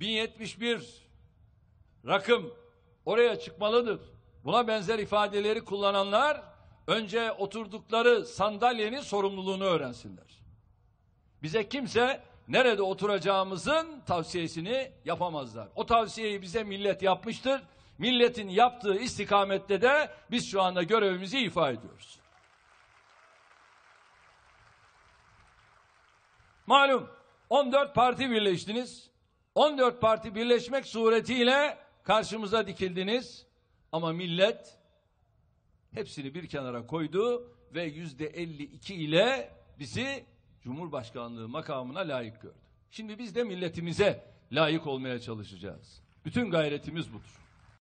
1071 rakım oraya çıkmalıdır. Buna benzer ifadeleri kullananlar önce oturdukları sandalyenin sorumluluğunu öğrensinler. Bize kimse nerede oturacağımızın tavsiyesini yapamazlar. O tavsiyeyi bize millet yapmıştır. Milletin yaptığı istikamette de biz şu anda görevimizi ifa ediyoruz. Malum 14 parti birleştiniz. 14 parti birleşmek suretiyle karşımıza dikildiniz. Ama millet hepsini bir kenara koydu ve yüzde 52 ile bizi Cumhurbaşkanlığı makamına layık gördü. Şimdi biz de milletimize layık olmaya çalışacağız. Bütün gayretimiz budur.